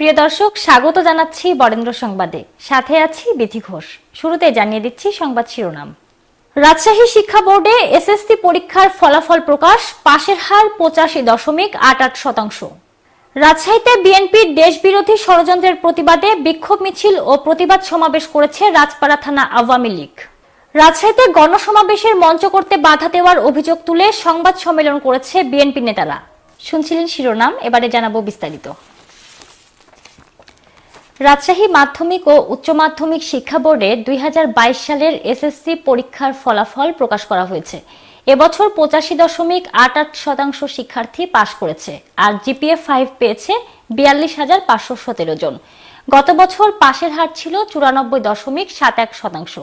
প্রিয় দর্শক স্বাগত জানাচ্ছি বরেন্দ্র সংবাদে সাথে আছি বিধি ঘোষ শুরুতে জানিয়ে দিচ্ছি সংবাদ শিরোনাম রাজশাহী শিক্ষা বোর্ডে এসএসসি পরীক্ষার ফলাফল প্রকাশ পাশের হার পঁচাশি দশমিক আট আট শতাংশ রাজশাহীতে বিএনপির দেশবিরোধী ষড়যন্ত্রের প্রতিবাদে বিক্ষোভ মিছিল ও প্রতিবাদ সমাবেশ করেছে রাজপাড়া থানা আওয়ামী লীগ রাজশাহীতে গণসমাবেশের মঞ্চ করতে বাধা দেওয়ার অভিযোগ তুলে সংবাদ সম্মেলন করেছে বিএনপি নেতারা শুনছিলেন শিরোনাম এবারে জানাবো বিস্তারিত রাজশাহী মাধ্যমিক ও উচ্চ মাধ্যমিক শিক্ষা বোর্ডের দুই সালের এসএসসি পরীক্ষার ফলাফল প্রকাশ করা হয়েছে এবছর পঁচাশি দশমিক আট আট শতাংশ শিক্ষার্থী পাশ করেছে আর জিপিএ ফাইভ পেয়েছে বিয়াল্লিশ হাজার পাঁচশো সতেরো জন গত বছর পাশের হার ছিল চুরানব্বই দশমিক সাত এক শতাংশ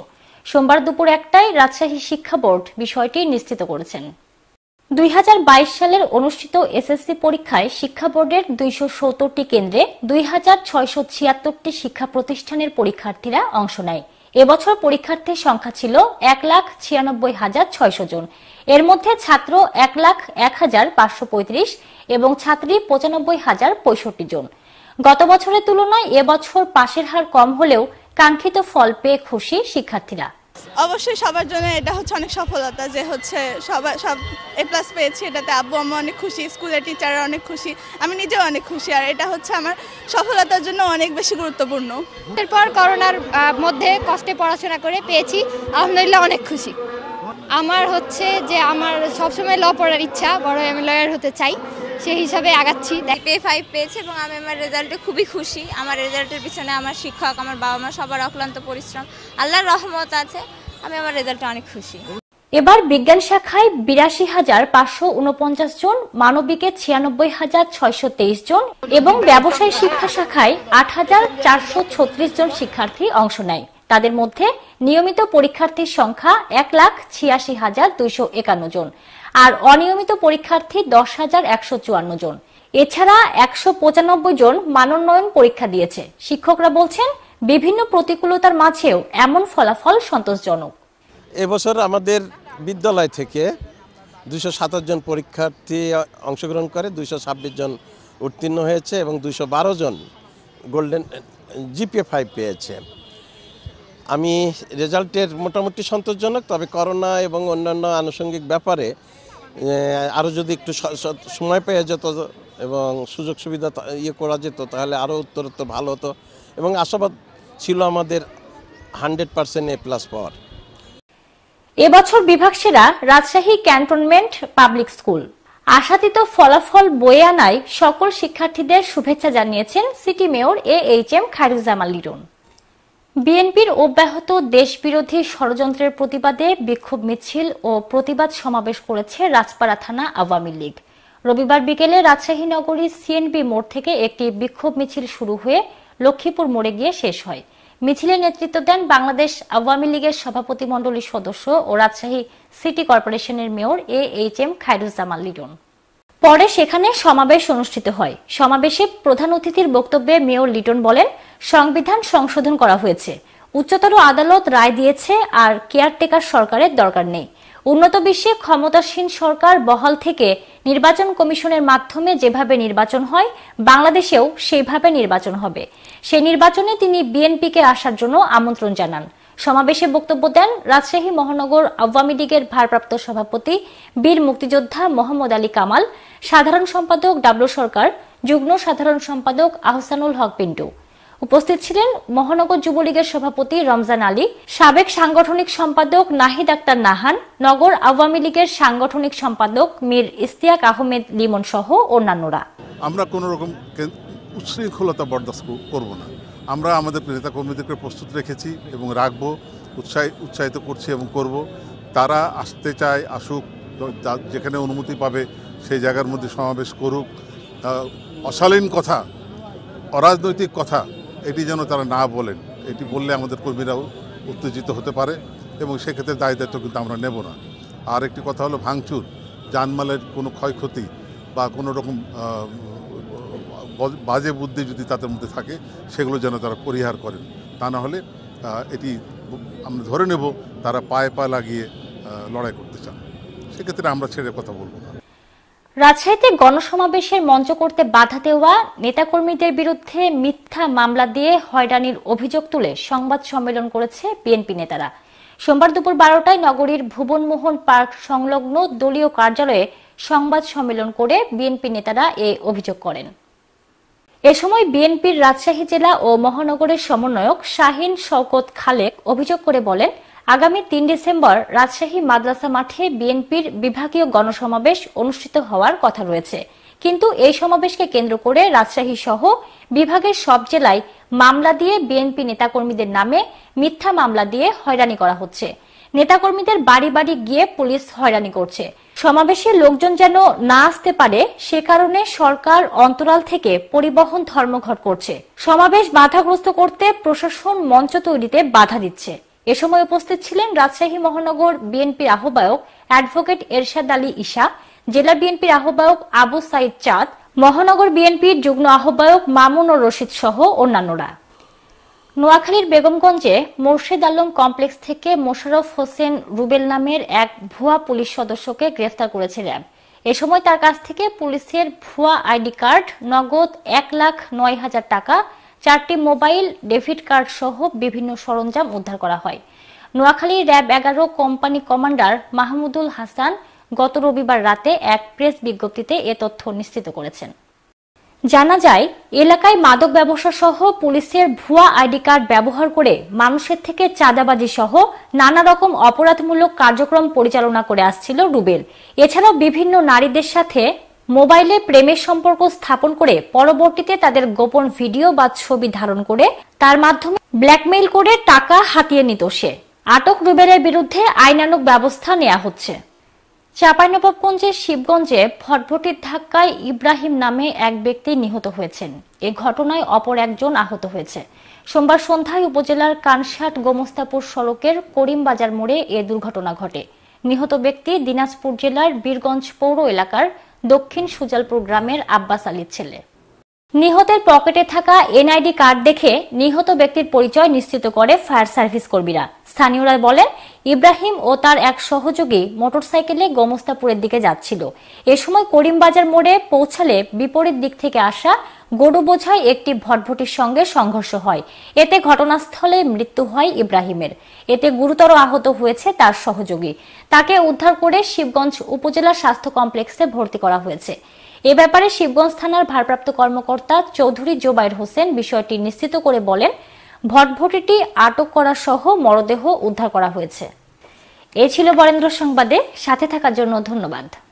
সোমবার দুপুর একটায় রাজশাহী শিক্ষা বোর্ড বিষয়টি নিশ্চিত করেছেন দুই সালের অনুষ্ঠিত এসএসসি পরীক্ষায় শিক্ষা বোর্ডের দুইশো কেন্দ্রে দুই হাজার ছয়শো ছিয়াত্তরটি শিক্ষা প্রতিষ্ঠানের পরীক্ষার্থীরা অংশ নেয় এবছর পরীক্ষার্থীর সংখ্যা ছিল এক লাখ ছিয়ানব্বই হাজার ছয়শ জন এর মধ্যে ছাত্র এক লাখ এক হাজার পাঁচশো পঁয়ত্রিশ এবং ছাত্রী পঁচানব্বই হাজার পঁয়ষট্টি জন গত বছরের তুলনায় এবছর পাশের হার কম হলেও কাঙ্ক্ষিত ফল পেয়ে খুশি শিক্ষার্থীরা অবশ্যই সবার জন্য এটা হচ্ছে অনেক সফলতা যে হচ্ছে সবার সব এ প্লাস পেয়েছি এটাতে আব্বু আম্মা অনেক খুশি স্কুলের টিচাররা অনেক খুশি আমি নিজেও অনেক খুশি আর এটা হচ্ছে আমার সফলতার জন্য অনেক বেশি গুরুত্বপূর্ণ এরপর করোনার মধ্যে কষ্টে পড়াশোনা করে পেয়েছি আলহামদুলিল্লাহ অনেক খুশি আমার হচ্ছে যে আমার সবসময় ল পড়ার ইচ্ছা বড় আমি লয়ার হতে চাই সেই হিসাবে আগাচ্ছি পে ফাইভ পেয়েছে এবং আমি আমার রেজাল্টে খুবই খুশি আমার রেজাল্টের পিছনে আমার শিক্ষক আমার বাবা মা সবার অক্লান্ত পরিশ্রম আল্লাহর রহমত আছে আমি আমার রেজাল্টে অনেক খুশি এবার বিজ্ঞান শাখায় বিরাশি হাজার পাঁচশো উনপঞ্চাশ জন মানবিকে ছিয়ানব্বই হাজার ছয়শো তেইশ জন এবং ব্যবসায় শিক্ষা শাখায় আট হাজার চারশো ছত্রিশ জন শিক্ষার্থী অংশ নেয় তাদের মধ্যে নিয়মিত পরীক্ষার্থীর সংখ্যা এক লাখ ছিয়াশি হাজার দুইশো একান্ন জন আর অনিয়মিত পরীক্ষার্থী দশ হাজার একশো চুয়ান্ন জন এছাড়া একশো পঁচানব্বই জন মানোন্নয়ন পরীক্ষা দিয়েছে শিক্ষকরা বলছেন বিভিন্ন প্রতিকূলতার মাঝেও এমন ফলাফল সন্তোষজনক এবছর আমাদের বিদ্যালয় থেকে দুশো সাতাশ জন পরীক্ষার্থী অংশগ্রহণ করে দুশো ছাব্বিশ জন উত্তীর্ণ হয়েছে এবং দুশো বারো জন গোল্ডেন জিপিএ ফাইভ পেয়েছে আমি রেজাল্টের মোটামুটি সন্তোষজনক তবে করোনা এবং অন্যান্য আনুষঙ্গিক ব্যাপারে আরও যদি একটু সময় পেয়ে যেত এবং সুযোগ সুবিধা ইয়ে করা যেত তাহলে আরও উত্তরোত্তর ভালো হতো এবং আশাবাদ ছিল আমাদের হান্ড্রেড পার্সেন্ট এ প্লাস পাওয়ার এবছর বিভাগ সেরা রাজশাহী ক্যান্টনমেন্ট পাবলিক স্কুল আশাতীত ফলাফল বয়ে আনায় সকল শিক্ষার্থীদের শুভেচ্ছা জানিয়েছেন city mayor A H M Khairuzzaman Liton বিএনপির অব্যাহত দেশবিরোধী ষড়যন্ত্রের প্রতিবাদে বিক্ষোভ মিছিল ও প্রতিবাদ সমাবেশ করেছে রাজপাড়া থানা আওয়ামী লীগ রবিবার বিকেলে রাজশাহী নগরীর সিএনবি মোড় থেকে একটি বিক্ষোভ মিছিল শুরু হয়ে লক্ষ্মীপুর মোড়ে গিয়ে শেষ হয় মিছিলে নেতৃত্ব দেন বাংলাদেশ আওয়ামী লীগের সভাপতিমণ্ডলীর সদস্য ও রাজশাহী সিটি কর্পোরেশনের mayor A H M Khairuzzaman Liton পরে সেখানে সমাবেশ অনুষ্ঠিত হয় সমাবেশে প্রধান অতিথির বক্তব্যে মেয়র লিটন বলেন সংবিধান সংশোধন করা হয়েছে উচ্চতর আদালত রায় দিয়েছে আর কেয়ারটেকার সরকারের দরকার নেই উন্নত বিশ্বে ক্ষমতাসীন সরকার বহাল থেকে নির্বাচন কমিশনের মাধ্যমে যেভাবে নির্বাচন হয় বাংলাদেশেও সেইভাবে নির্বাচন হবে সেই নির্বাচনে তিনি বিএনপিকে আসার জন্য আমন্ত্রণ জানান সমাবেশে বক্তব্য দেন রাজশাহী মহানগর আওয়ামী লীগের ভারপ্রাপ্ত সভাপতি বীর মুক্তিযোদ্ধা মোহাম্মদ আলী কামাল সাধারণ সম্পাদক ডাবলু সরকার যুগ্ম সাধারণ সম্পাদক আহসানুল হক পিন্টু উপস্থিত ছিলেন মহানগর যুবলীগের সভাপতি রমজান আলী সাবেক সাংগঠনিক সম্পাদক নাহিদ আক্তার নাহান নগর আওয়ামী লীগের সাংগঠনিক সম্পাদক মীর ইস্তিয়াক আহমেদ লিমন সহ অন্যান্যরা আমরা কোন রকম উচ্ছৃঙ্খলতা বরদাস্ত করব না আমরা আমাদের কর্মীদেরকে প্রস্তুত রেখেছি এবং রাখব উৎসাহ উৎসাহিত করছি এবং করব তারা আসতে চায় আসুক যেখানে অনুমতি পাবে সেই জায়গার মধ্যে সমাবেশ করুক অশালীন কথা অরাজনৈতিক কথা এটি যেন তারা না বলেন এটি বললে আমাদের কর্মীরাও উত্তেজিত হতে পারে এবং সেক্ষেত্রে দায় দায়িত্ব কিন্তু আমরা নেব না আর একটি কথা হলো ভাঙচুর যানমালের কোনো ক্ষয়ক্ষতি বা কোনো রকম বাজে বুদ্ধি যদি তাদের মধ্যে থাকে সেগুলো যেন তারা পরিহার করেন তা না হলে এটি আমরা ধরে নেব তারা পায়ে পা লাগিয়ে লড়াই করতে চান সেক্ষেত্রে আমরা ছেড়ে কথা বলবো না রাজশাহীতে গণসমাবেশের মঞ্চ করতে বাধা দেওয়া নেতাকর্মীদের বিরুদ্ধে মিথ্যা মামলা দিয়ে হয়রানির অভিযোগ তুলে সংবাদ সম্মেলন করেছে বিএনপি নেতারা সোমবার দুপুর বারোটায় নগরীর ভুবনমোহন পার্ক সংলগ্ন দলীয় কার্যালয়ে সংবাদ সম্মেলন করে বিএনপি নেতারা এ অভিযোগ করেন এ সময় বিএনপির রাজশাহী জেলা ও মহানগরের সমন্বয়ক শাহিন শওকত খালেক অভিযোগ করে বলেন আগামী তিন ডিসেম্বর রাজশাহী মাদ্রাসা মাঠে বিএনপির বিভাগীয় গণসমাবেশ অনুষ্ঠিত হওয়ার কথা রয়েছে কিন্তু এই সমাবেশকে কেন্দ্র করে রাজশাহী সহ বিভাগের সব জেলায় মামলা দিয়ে বিএনপি নেতাকর্মীদের নামে মিথ্যা মামলা দিয়ে হয়রানি করা হচ্ছে নেতাকর্মীদের বাড়ি বাড়ি গিয়ে পুলিশ হয়রানি করছে সমাবেশে লোকজন যেন না আসতে পারে সে কারণে সরকার অন্তরাল থেকে পরিবহন ধর্মঘট করছে সমাবেশ বাধাগ্রস্ত করতে প্রশাসন মঞ্চ তৈরিতে বাধা দিচ্ছে এ সময় উপস্থিত ছিলেন রাজশাহী মহানগর বিএনপির আহ্বায়ক অ্যাডভোকেট এরশাদ আলী ইশা জেলা বিএনপির আহ্বায়ক আবু সাইদ চাঁদ মহানগর বিএনপির যুগ্ম আহ্বায়ক মামুন ও রশিদ সহ অন্যান্যরা নোয়াখালীর বেগমগঞ্জে মোর্শেদ আলম কমপ্লেক্স থেকে মোশারফ হোসেন রুবেল নামের এক ভুয়া পুলিশ সদস্যকে গ্রেফতার করেছে র্যাব এ সময় তার কাছ থেকে পুলিশের ভুয়া আইডি কার্ড নগদ এক লাখ নয় হাজার টাকা চারটি মোবাইল ডেবিট কার্ড সহ বিভিন্ন সরঞ্জাম উদ্ধার করা হয় নোয়াখালী র্যাব এগারো কোম্পানি কমান্ডার মাহমুদুল হাসান গত রবিবার রাতে এক প্রেস বিজ্ঞপ্তিতে এ তথ্য নিশ্চিত করেছেন জানা যায় এলাকায় মাদক ব্যবসা সহ পুলিশের ভুয়া আইডি কার্ড ব্যবহার করে মানুষের থেকে চাঁদাবাজি সহ নানা রকম অপরাধমূলক কার্যক্রম পরিচালনা করে আসছিল রুবেল এছাড়াও বিভিন্ন নারীদের সাথে মোবাইলে প্রেমের সম্পর্ক স্থাপন করে পরবর্তীতে তাদের গোপন ভিডিও বা ছবি ধারণ করে তার মাধ্যমে ব্ল্যাকমেইল করে টাকা হাতিয়ে নিত সে আটক রুবেলের বিরুদ্ধে আইনানুক ব্যবস্থা নেওয়া হচ্ছে চাঁপাইনবাবগঞ্জের শিবগঞ্জে ভটভটির ধাক্কায় ইব্রাহিম নামে এক ব্যক্তি নিহত হয়েছেন এ ঘটনায় অপর একজন আহত হয়েছে সোমবার সন্ধ্যায় উপজেলার কানসাট গোমস্তাপুর সড়কের করিমবাজার মোড়ে এ দুর্ঘটনা ঘটে নিহত ব্যক্তি দিনাজপুর জেলার বীরগঞ্জ পৌর এলাকার দক্ষিণ সুজালপুর গ্রামের আব্বাস আলীর ছেলে নিহতের পকেটে থাকা এনআইডি কার্ড দেখে নিহত ব্যক্তির পরিচয় নিশ্চিত করে ফায়ার সার্ভিস কর্মীরা স্থানীয়রা বলে ইব্রাহিম ও তার এক সহযোগী মোটরসাইকেলে গোমস্তাপুরের দিকে যাচ্ছিল এ সময় করিমবাজার মোড়ে পৌঁছালে বিপরীত দিক থেকে আসা গরু বোঝায় একটি ভটভটির সঙ্গে সংঘর্ষ হয় এতে ঘটনাস্থলে মৃত্যু হয় ইব্রাহিমের এতে গুরুতর আহত হয়েছে তার সহযোগী তাকে উদ্ধার করে শিবগঞ্জ উপজেলা স্বাস্থ্য কমপ্লেক্সে ভর্তি করা হয়েছে এ ব্যাপারে শিবগঞ্জ থানার ভারপ্রাপ্ত কর্মকর্তা চৌধুরী জোবাইর হোসেন বিষয়টি নিশ্চিত করে বলেন ভটভটিটি আটক করা সহ মরদেহ উদ্ধার করা হয়েছে এ ছিল বরেন্দ্র সংবাদে সাথে থাকার জন্য ধন্যবাদ